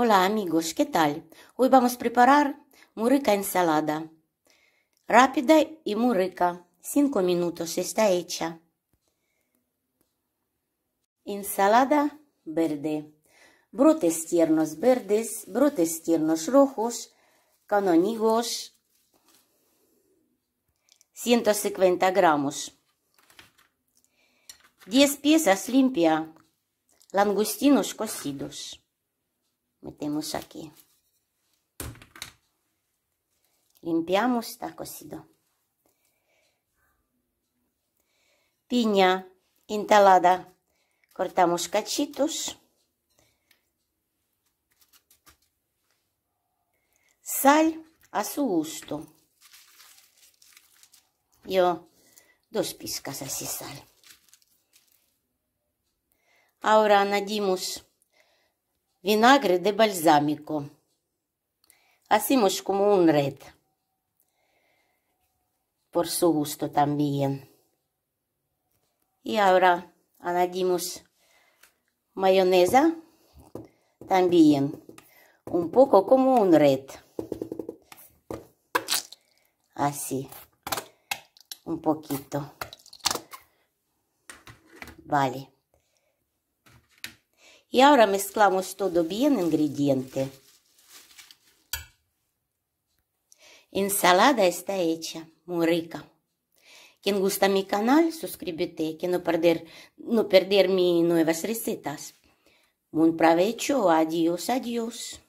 Hola amigos, ¿qué tal? Hoy vamos a preparar murica ensalada. Rápida y murica 5 minutos está hecha. Ensalada verde. Brotes tiernos verdes, brotes tiernos rojos, canónigos. 150 gramos. 10 piezas limpia. langostinos cocidos metemos aquí. Limpiamos, está cocido. Piña entalada. Cortamos cachitos. Sal a su gusto. Yo dos pizcas así sal. Ahora añadimos vinagre de balsámico. Hacemos como un red. Por su gusto también. Y ahora añadimos mayonesa también. Un poco como un red. Así. Un poquito. Vale. Y ahora mezclamos todo bien ingrediente. Ensalada está hecha, muy rica. Quien gusta mi canal, suscríbete, que no perder, no perder mis nuevas recetas. Buen provecho, adiós, adiós.